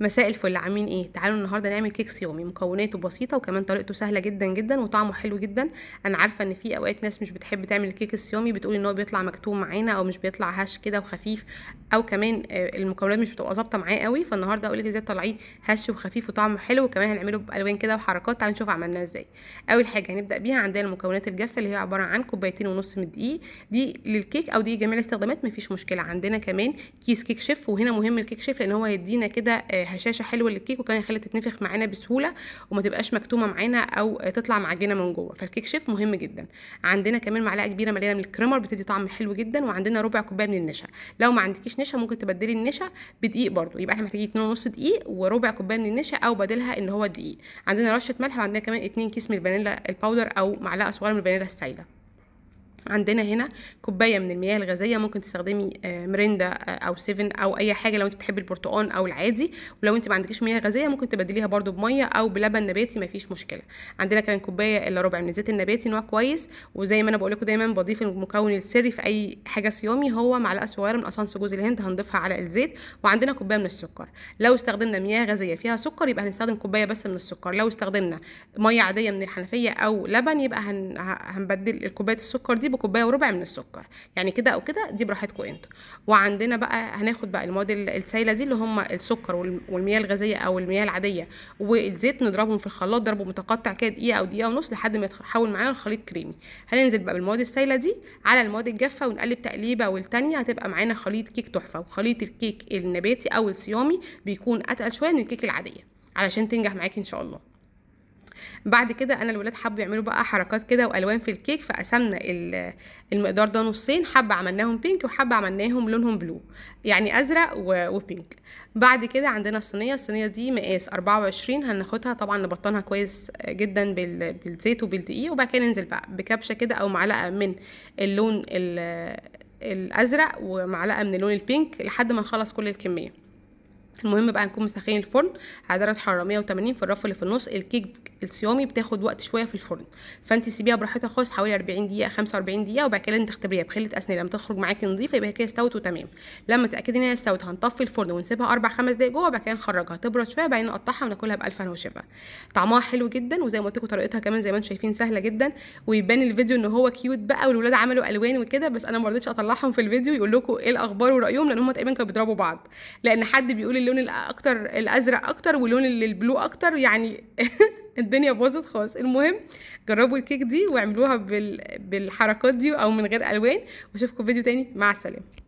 مساء الفل عاملين ايه تعالوا النهارده نعمل كيك صيامي مكوناته بسيطه وكمان طريقته سهله جدا جدا وطعمه حلو جدا انا عارفه ان في اوقات ناس مش بتحب تعمل الكيك الصيامي بتقول ان هو بيطلع مكتوم معانا او مش بيطلع هش كده وخفيف او كمان آه، المكونات مش بتبقى ظابطه معاه قوي فالنهارده اقول لك ازاي تطلعيه هش وخفيف وطعمه حلو وكمان هنعمله بالوان كده وحركات تعالوا نشوف عملناها ازاي اول حاجه هنبدا بيها عندنا المكونات الجافه اللي هي عباره عن كوبايتين ونص من الدقيق دي للكيك او دي جميع الاستخدامات مفيش مشكله عندنا كمان كيس كيك شيف وهنا مهم الكيك شيف لان هو هيدينا كده آه، هشاشه حلوه للكيك وكمان يخليها تتنفخ معانا بسهوله وما تبقاش مكتومه معانا او تطلع معجنه من جوه فالكيك شيف مهم جدا عندنا كمان معلقه كبيره مليانه من الكريمر بتدي طعم حلو جدا وعندنا ربع كوبايه من النشا لو ما عندكيش نشا ممكن تبدلي النشا بدقيق برده يبقى احنا محتاجين 2.5 دقيق وربع كوبايه من النشا او بدلها ان هو دقيق عندنا رشه ملح وعندنا كمان 2 كيس من الفانيلا الباودر او معلقه صغيره من الفانيلا السايله عندنا هنا كوبايه من المياه الغازيه ممكن تستخدمي آه، مريندا آه، او سيفن او اي حاجه لو انت بتحبي البرتقال او العادي ولو انت ما عندكيش مياه غازيه ممكن تبدليها برده بميه او بلبن نباتي مفيش مشكله عندنا كمان كوبايه الا ربع من الزيت النباتي نوع كويس وزي ما انا بقول لكم دايما بضيف المكون السري في اي حاجه صيامي هو معلقه صغيره من اسانس جوز الهند هنضيفها على الزيت وعندنا كوبايه من السكر لو استخدمنا مياه غازيه فيها سكر يبقى هنستخدم كوبايه بس من السكر لو استخدمنا ميه عاديه من الحنفيه او لبن يبقى هنبدل كوبايه السكر دي كوبايه وربع من السكر يعني كده او كده دي براحتكم انتوا وعندنا بقى هناخد بقى المواد السائله دي اللي هم السكر والمياه الغازيه او المياه العاديه والزيت نضربهم في الخلاط ضرب متقطع كده دقيقه او دقيقه ونص لحد ما يتحول معانا الخليط كريمي هننزل بقى بالمواد السائله دي على المواد الجافه ونقلب تقليبه والتانيه هتبقى معانا خليط كيك تحفه وخليط الكيك النباتي او الصيامي بيكون اتقل شويه من الكيك العاديه علشان تنجح معاكي ان شاء الله بعد كده انا الولاد حبوا يعملوا بقى حركات كده والوان في الكيك فقسمنا المقدار ده نصين حبه عملناهم بينك وحبه عملناهم لونهم بلو يعني ازرق وبينك بعد كده عندنا الصينيه الصينيه دي مقاس 24 هناخدها طبعا نبطنها كويس جدا بالزيت وبالدقيق وبعد كده ننزل بقى بكبشه كده او معلقه من اللون الازرق ومعلقه من اللون البينك لحد ما نخلص كل الكميه المهم بقى نكون مسخنين الفرن على درجه حراره 180 في الرف اللي في النص الكيك الصيامي بتاخد وقت شويه في الفرن فانت سيبيها براحتها خالص حوالي 40 دقيقه 45 دقيقه وبعد كده انت تختبريها بخله اسنان لما تخرج معاكي نظيفه يبقى كده استوت وتمام لما تتاكدي ان هي استوت هنطفي الفرن ونسيبها 4 5 دقايق جوه وبعد كده نخرجها تبرد شويه بعدين نقطعها وناكلها بالف هنا وشفا طعمها حلو جدا وزي ما قلت لكم طريقتها كمان زي ما انتم شايفين سهله جدا ويبان الفيديو ان هو كيوت بقى والولاد عملوا الوان وكده بس انا ما رضيتش اطلعهم في الفيديو يقول لكم ايه الاخبار ورايهم لان هم تقريبا كانوا بيضربوا بعض لان حد بيقول اللون الاكتر الازرق اكتر ولون البلو اكتر يعني الدنيا باظت خالص المهم جربوا الكيك دي واعملوها بالحركات دي او من غير الوان واشوفكم فيديو تاني مع السلامه